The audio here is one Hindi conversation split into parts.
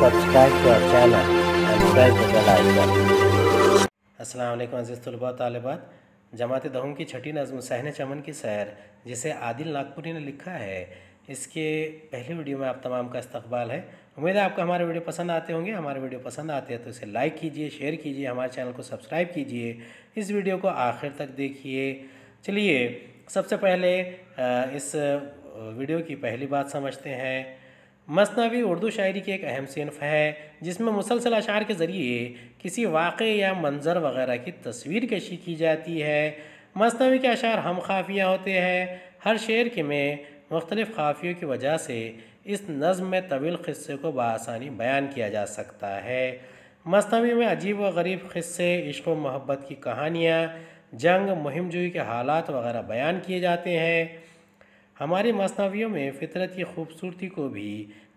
subscribe to our channel and press the bell icon. अज़ीज़ तलबा तलबात जमात दहम की छठी नज़म सहन चमन की सैर जिसे आदिल नागपुरी ने लिखा है इसके पहले वीडियो में आप तमाम का इस्तबाल है उम्मीद है आपको हमारे वीडियो पसंद आते होंगे हमारे वीडियो पसंद आते हैं तो इसे लाइक कीजिए शेयर कीजिए हमारे चैनल को सब्सक्राइब कीजिए इस वीडियो को आखिर तक देखिए चलिए सबसे पहले इस वीडियो की पहली बात समझते हैं मसनवी उर्दू शायरी की एक अहम सिनफ है जिसमें मुसलसल अशार के ज़रिए किसी वाक़ या मंज़र वगैरह की तस्वीर कशी की जाती है मसनवी के अशार हम खाफिया होते हैं हर शेर के में मुख्तलिफ़ खाफियों की वजह से इस नज़म में तवील क़स्से को बसानी बयान किया जा सकता है मसनवी में अजीब व गरीब क़स्से इश्क व मोहब्बत की कहानियाँ जंग मुहिम जुई के हालात वगैरह बयान किए जाते हैं हमारे मसनवियों में फ़ितरत की खूबसूरती को भी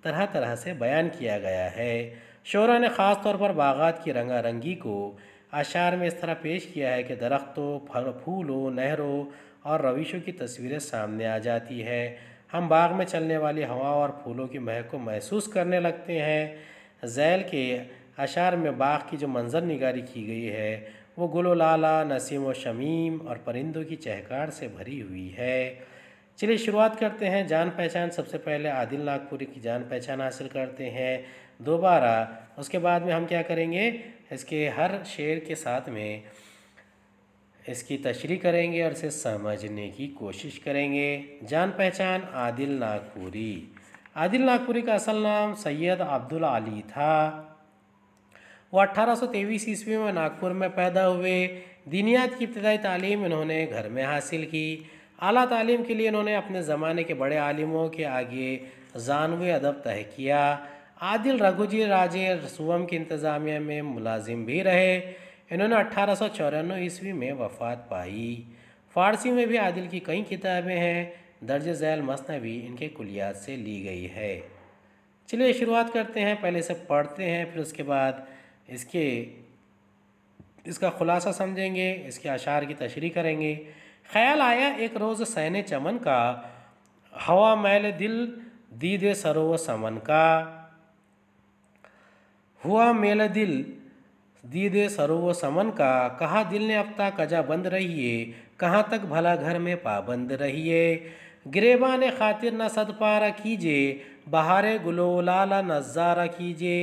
तरह तरह से बयान किया गया है शोरा ने ख़ास तौर पर बागात की रंगारंगी को अशार में इस तरह पेश किया है कि दरख्तों फल फूलों नहरों और रविशों की तस्वीरें सामने आ जाती है हम बाग में चलने वाली हवा और फूलों की महक को महसूस करने लगते हैं जैल के अशार में बाग की जो मंजर निगारी की गई है वो गुल लाला नसीम व शमीम और परिंदों की चहकार से भरी हुई है चलिए शुरुआत करते हैं जान पहचान सबसे पहले आदिल नागपुरी की जान पहचान हासिल करते हैं दोबारा उसके बाद में हम क्या करेंगे इसके हर शेर के साथ में इसकी तशरी करेंगे और इसे समझने की कोशिश करेंगे जान पहचान आदिल नागपुरी आदिल नागपुरी का असल नाम सैयद अब्दुल अली था वो अट्ठारह सौ तेईस ईस्वी में नागपुर में पैदा हुए दीनियात की इब्तदाई तालीम इन्होंने घर में हासिल की अली तालीम के लिए इन्होंने अपने ज़माने के बड़े आलिमों के आगे जानवी अदब तय किया आदिल रघुजी राजे रसूम की इंतज़ामिया में मुलाजिम भी रहे इन्होंने अट्ठारह सौ चौरानवे ईस्वी में वफ़ात पाई फ़ारसी में भी आदिल की कई किताबें हैं दर्ज झैल मसनवी इनके कुलियात से ली गई है चलिए शुरुआत करते हैं पहले से पढ़ते हैं फिर उसके बाद इसके इसका ख़ुलासा समझेंगे इसके अशार की तशरी करेंगे ख्याल आया एक रोज़ सैन चमन का हवा मैल दिल दीदे सरोव समन का हुआ मेल दिल दीदे सरोव समन का कहा दिल ने अपता कजा बंद रहिए कहाँ तक भला घर में पाबंद रहिए गिरेबा ने खातिर न सदपारा कीजिए बहारे गुलो लाला नज़ारा कीजिए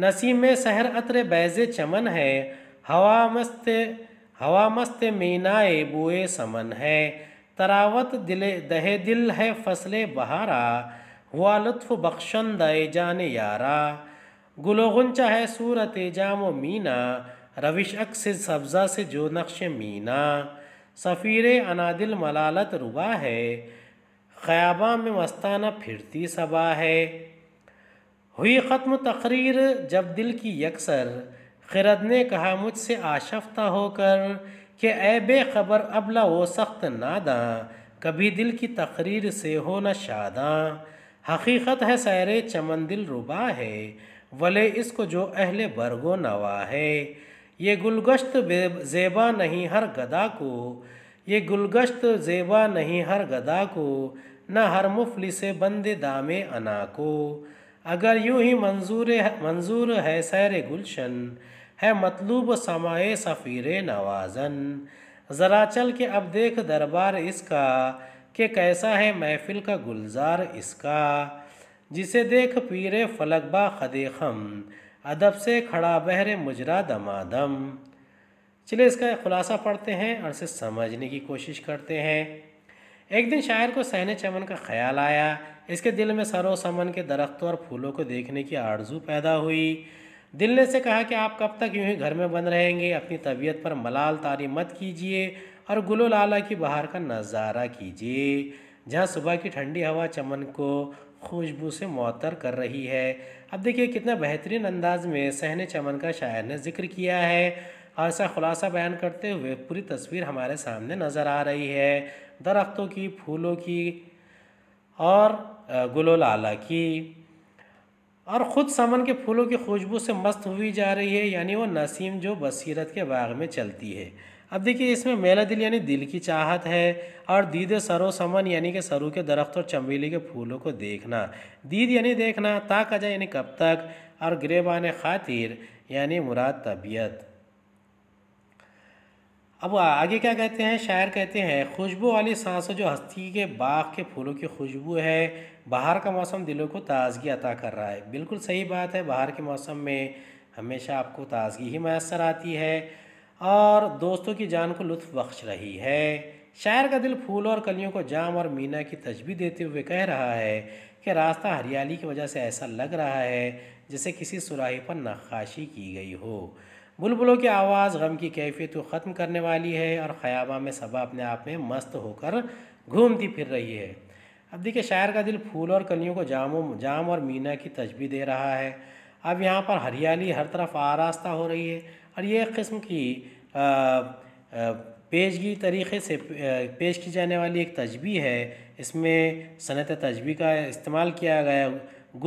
नसीम में शहर अतर बैज़ चमन है हवा मस्त हवा मस्त मीनाए बुए समन है तरावत दिले दहे दिल है फसले बहारा हुआ लुत्फ बख्शन दए जान यारा गुंचा है सूरत जाम मीना रविश अक्स सब्ज़ा से जो नक्श मीना सफ़ीर अनादिल मलालत रुबा है ख़याबा में मस्ताना फिरती सबा है हुई ख़त्म तकरीर जब दिल की यकसर खिरद ने कहा मुझसे आशफ्ता होकर कि ए बेखबर अबला वो सख्त नादा कभी दिल की तकरीर से हो न शादा हकीकत है सैर चमन दिल रुबा है वले इसको जो अहल बरगो नवा है ये गुलगश्त जेबा नहीं हर गदा को ये गुलगश्त जेबा नहीं हर गदा को न हर मुफली से बंद दामे अना को अगर यूं ही मंजूर मंजूर है सैर गुलशन है मतलूब समाए सफ़ीर नवाजन ज़रा चल के अब देख दरबार इसका कि कैसा है महफिल का गुलजार इसका जिसे देख पीर फलकबा खदेखम अदब से खड़ा बहरे मुजरा दमादम चले इसका खुलासा पढ़ते हैं और इसे समझने की कोशिश करते हैं एक दिन शायर को सहने चमन का ख्याल आया इसके दिल में सरो समन के दरख्तों और फूलों को देखने की आरजू पैदा हुई दिल ने से कहा कि आप कब तक यूं ही घर में बंद रहेंगे अपनी तबीयत पर मलाल तारी मत कीजिए और गुलो लाला की बाहर का नज़ारा कीजिए जहाँ सुबह की ठंडी हवा चमन को खुशबू से मअतर कर रही है अब देखिए कितना बेहतरीन अंदाज में सहने चमन का शायर ने जिक्र किया है और ऐसा खुलासा बयान करते हुए पूरी तस्वीर हमारे सामने नज़र आ रही है दरख्तों की फूलों की और गुलो लाला की और ख़ुद समन के फूलों की खुशबू से मस्त हुई जा रही है यानी वो नसीम जो बसीरत के बाग में चलती है अब देखिए इसमें मेला दिल यानी दिल की चाहत है और दीद सरो समन यानी कि सरू के दरख्त और चमेली के फूलों को देखना दीद यानी देखना ताक जाए यानी कब तक और ग्रेबान ख़ातिर यानी मुराद तबीयत अब आगे क्या कहते हैं शायर कहते हैं खुशबू वाली सांसों जो हस्ती के बाग के फूलों की खुशबू है बाहर का मौसम दिलों को ताज़गी अता कर रहा है बिल्कुल सही बात है बाहर के मौसम में हमेशा आपको ताज़गी ही मैसर आती है और दोस्तों की जान को लुत्फ बख्श रही है शायर का दिल फूलों और कलियों को जाम और मीना की तस्वीर देते हुए कह रहा है कि रास्ता हरियाली की वजह से ऐसा लग रहा है जैसे किसी सुराही पर नक्काशी की गई हो बुलबुलों की आवाज़ गम की कैफियत को ख़त्म करने वाली है और ख़याबा में सबा अपने आप में मस्त होकर घूमती फिर रही है अब देखिए शायर का दिल फूल और कलियों को जाम जाम और मीना की तजबी दे रहा है अब यहाँ पर हरियाली हर तरफ आरास्ता हो रही है और ये किस्म की पेशगी तरीके से पेश की जाने वाली एक तजबी है इसमें सनत तजबी का इस्तेमाल किया गया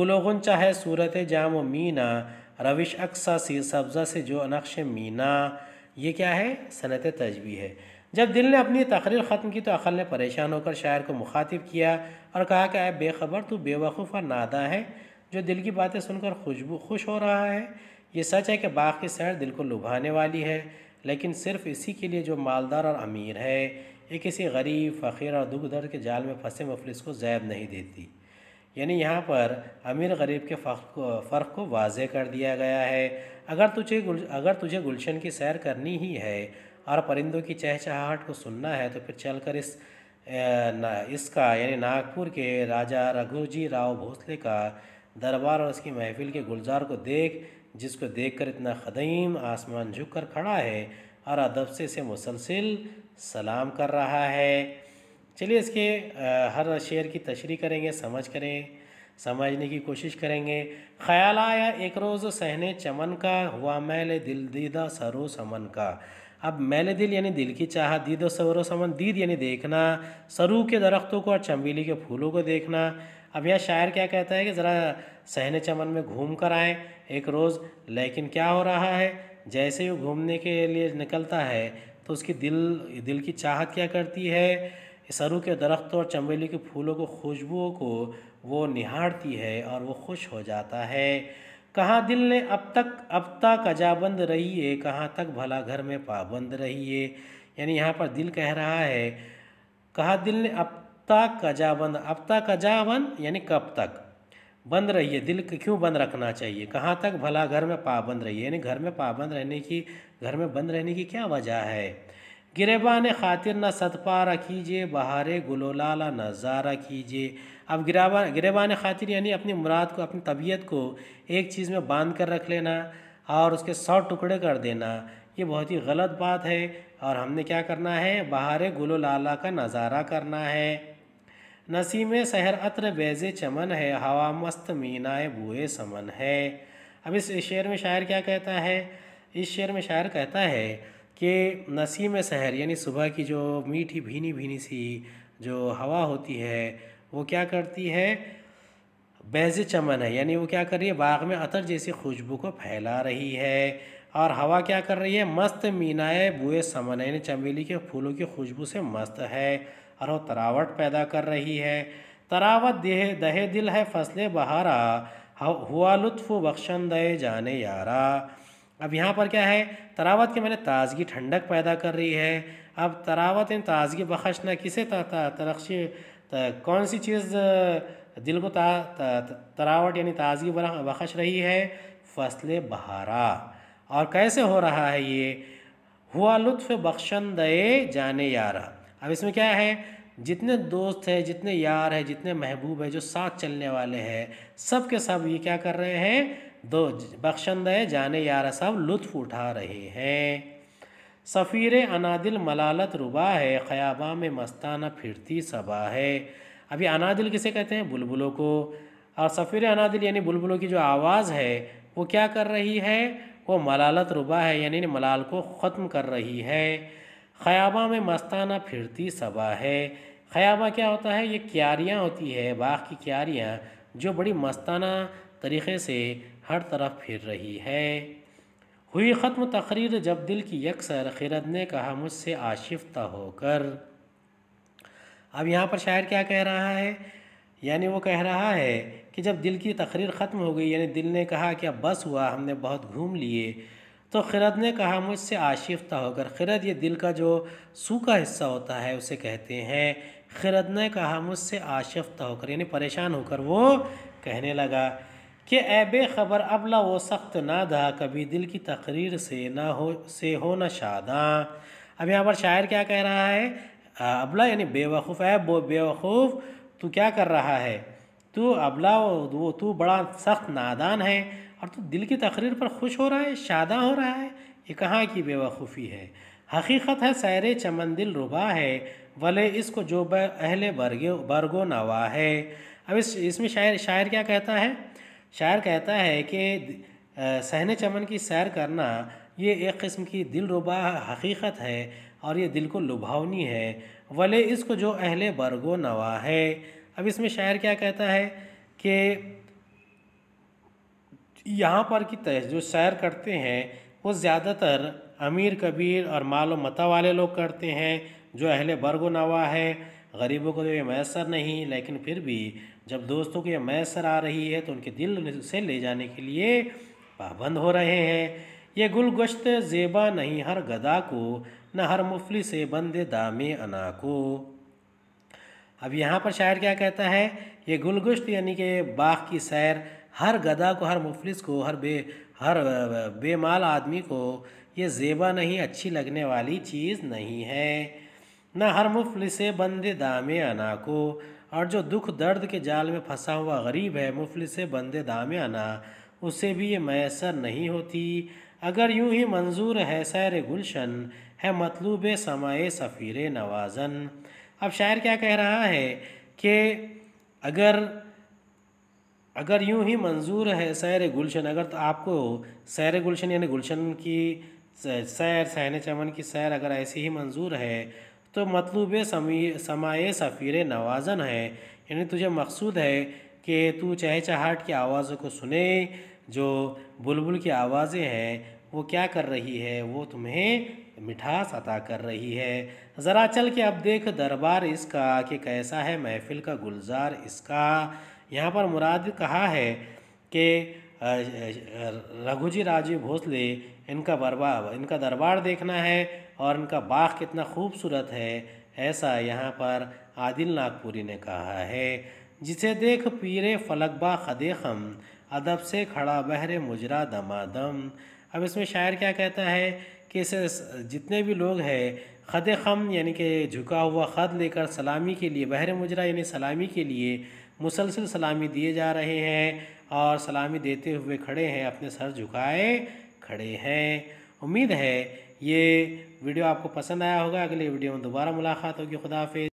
गुलगुन चाहे सूरत जाम मीना रविश अक्सा सी सब्ज़ा से जो नक्श मीना ये क्या है सनत तजबी है जब दिल ने अपनी तकरीर ख़त्म की तो अकल ने परेशान होकर शायर को मुखातिब किया और कहा कि अब बेखबर तू बेवकूफ़ और नादा है जो दिल की बातें सुनकर खुशबू खुश हो रहा है ये सच है कि बाग की सैर दिल को लुभाने वाली है लेकिन सिर्फ इसी के लिए जो मालदार और अमीर है ये किसी गरीब फ़कीर और दुख दर्द के जाल में फंसे मफलिस को जैब नहीं देती यानी यहाँ पर अमीर गरीब के फ़र्क को फ़र्क को वाज कर दिया गया है अगर तुझे गुल अगर तुझे गुलशन की सैर करनी ही है और परिंदों की चहचहाहट को सुनना है तो फिर चलकर इस ना इसका यानी नागपुर के राजा रघुजी राव भोसले का दरबार और इसकी महफिल के गुलजार को देख जिसको देखकर इतना ख़दीम आसमान झुक कर खड़ा है और अदब से इसे मुसलसिल सलाम कर रहा है चलिए इसके हर शेर की तशरी करेंगे समझ करें समझने की कोशिश करेंगे ख्याल आया एक रोज़ सहने चमन का हुआ मैल दिल दीदा सरो समन का अब मैल दिल यानी दिल की चाह दीद सरो समन दीद यानी देखना सरू के दरख्तों को और चम्बीली के फूलों को देखना अब यह शायर क्या कहता है कि ज़रा सहने चमन में घूम कर आए एक रोज़ लेकिन क्या हो रहा है जैसे ही घूमने के लिए निकलता है तो उसकी दिल दिल की चाहत क्या करती है सरू के दरख्तों और चमेली के फूलों को खुशबुओं को वो निहारती है और वो खुश हो जाता है कहाँ दिल ने अब तक अब तक अजाबंद रहिए कहाँ तक भला घर में पाबंद रहिए यानी यहाँ पर दिल कह रहा है कहाँ दिल ने अब तक अजाबंद अब तक अजाबंद यानी कब तक बंद रहिए दिल क्यों बंद रखना चाहिए कहाँ तक भला घर में पाबंद रहिए यानी घर में पाबंद रहने की घर में बंद रहने की क्या वजह है गिरबान खातिर न सतपारा कीजिए बहारे गुलोलाला नज़ारा कीजिए अब गिराबा गिरबान खातिर यानी अपनी मुराद को अपनी तबीयत को एक चीज़ में बांध कर रख लेना और उसके सौ टुकड़े कर देना ये बहुत ही गलत बात है और हमने क्या करना है बहारे गुलो लाला का नज़ारा करना है नसीम सहर अत्र बेज़ चमन है हवा मस्त मीनाए बुए समन है अब इस शेर में शायर क्या कहता है इस शेर में शायर कहता है कि नसीम सहर यानी सुबह की जो मीठी भीनी भीनी सी जो हवा होती है वो क्या करती है बैज चमन है यानी वो क्या कर रही है बाग में अतर जैसी खुशबू को फैला रही है और हवा क्या कर रही है मस्त मीनाए बुए समन है यानी चमेली के फूलों की खुशबू से मस्त है और वो तरावट पैदा कर रही है तरावत देह दहे दिल है फ़सलें बहारा हुआ लुत्फ बख्शन दए जाने यारा अब यहाँ पर क्या है तरावत के मैंने ताज़गी ठंडक पैदा कर रही है अब तरावत ताज़गी बख्शना किसे ता, तरक्शी कौन सी चीज़ दिल को ता, ता, तरावट यानी ताज़गी बख्श रही है फसल बहारा और कैसे हो रहा है ये हुआ लुत्फ़ बख्शन दए जाने यारा अब इसमें क्या है जितने दोस्त हैं जितने यार हैं जितने महबूब हैं जो साथ चलने वाले हैं सब के सब ये क्या कर रहे हैं दो बख्शंदे जाने यार साहब लुत्फ़ उठा रहे हैं सफ़ीर अनादिल मलालत रुबा है ख़याबा में मस्ताना फिरती सबा है अभी अनादिल किसे कहते हैं बुलबुलों को और सफ़ीर अनादिल यानी बुलबुलों की जो आवाज़ है वो क्या कर रही है वो मलालत रुबा है यानी मलाल को ख़त्म कर रही है ख़याबा में मस्ताना फिरती सबा है ख़याबा क्या होता है ये क्यारियाँ होती है बाग की क्यारियाँ जो बड़ी मस्ताना तरीक़े से हर तरफ फिर रही है हुई ख़त्म तकरीर जब दिल की यकसर खिरद ने कहा मुझसे आशिफ्ता होकर अब यहाँ पर शायर क्या कह रहा है यानी वो कह रहा है कि जब दिल की तकरीर ख़त्म हो गई यानी दिल ने कहा कि अब बस हुआ हमने बहुत घूम लिए तो खिरद ने कहा मुझसे आशिफ्ता होकर ख़िरद ये दिल का जो सूखा हिस्सा होता है उसे कहते हैं खिरद ने कहा मुझसे आशिफ्ता होकर यानी परेशान होकर वो कहने लगा कि ऐब ख़बर अबला वो सख्त ना दा कभी दिल की तकरीर से ना हो से हो न शादा अब यहाँ पर शायर क्या कह रहा है अबला यानी बेवकूफ़ ऐब वो बेवकूफ़ तू क्या कर रहा है तू अबला वो तू बड़ा सख्त नादान है और तू दिल की तकरीर पर खुश हो रहा है शादा हो रहा है ये कहाँ की बेवकूफ़ी है हकीकत है सैर चमन दिल रुबा है वले इसको जो अहले बरगे बरगो नवा है अब इस इसमें शायर शायर क्या कहता है शायर कहता है कि सहन चमन की सैर करना ये एक किस्म की दिल रुबा हकीकत है और ये दिल को लुभावनी है वले इसको जो अहले बरगो नवा है अब इसमें शायर क्या कहता है कि यहाँ पर की तय जो सैर करते हैं वो ज़्यादातर अमीर कबीर और मालो मता वाले लोग करते हैं जो अहले बरगो नवा है गरीबों को तो ये मैसर नहीं लेकिन फिर भी जब दोस्तों की मैसर आ रही है तो उनके दिल से ले जाने के लिए पाबंद हो रहे हैं ये गुलगश्त जेबा नहीं हर गदा को न हर मुफली से बंद दामे अना को अब यहाँ पर शायर क्या कहता है ये गश्त यानी कि बाग की सैर हर गदा को हर मुफलिस को हर बे हर बेमाल आदमी को ये जेबा नहीं अच्छी लगने वाली चीज़ नहीं है न हर मुफलिस बंद दाम अना को और जो दुख दर्द के जाल में फंसा हुआ गरीब है मुफल से बंदे दामे आना उसे भी ये मैसर नहीं होती अगर यूं ही मंजूर है सैर गुलशन है मतलूब समाए सफ़ीर नवाजन अब शायर क्या कह रहा है कि अगर अगर यूं ही मंजूर है सैर गुलशन अगर तो आपको सैर गुलशन यानी गुलशन की सैर सहन चमन की सैर अगर ऐसी ही मंजूर है तो मतलूब समाए सफ़ीर नवाजन है यानी तुझे मकसूद है कि तू चहचहाट की आवाज़ों को सुने जो बुलबुल की आवाज़ें हैं वो क्या कर रही है वो तुम्हें मिठास अता कर रही है ज़रा चल के अब देख दरबार इसका कि कैसा है महफिल का गुलजार इसका यहाँ पर मुराद कहा है कि रघुजी राजीव भोसले इनका बरबा इनका दरबार देखना है और इनका बाग कितना खूबसूरत है ऐसा यहाँ पर आदिल नागपुरी ने कहा है जिसे देख पीरे फलकबा खदेखम अदब से खड़ा बहरे मुजरा दमादम अब इसमें शायर क्या कहता है कि इसे जितने भी लोग हैं खद खम यानी कि झुका हुआ खद लेकर सलामी के लिए बहर मुजरा यानी सलामी के लिए मुसलसल सलामी दिए जा रहे हैं और सलामी देते हुए खड़े हैं अपने सर झुकाए खड़े हैं उम्मीद है ये वीडियो आपको पसंद आया होगा अगले वीडियो में दोबारा मुलाकात होगी खुदा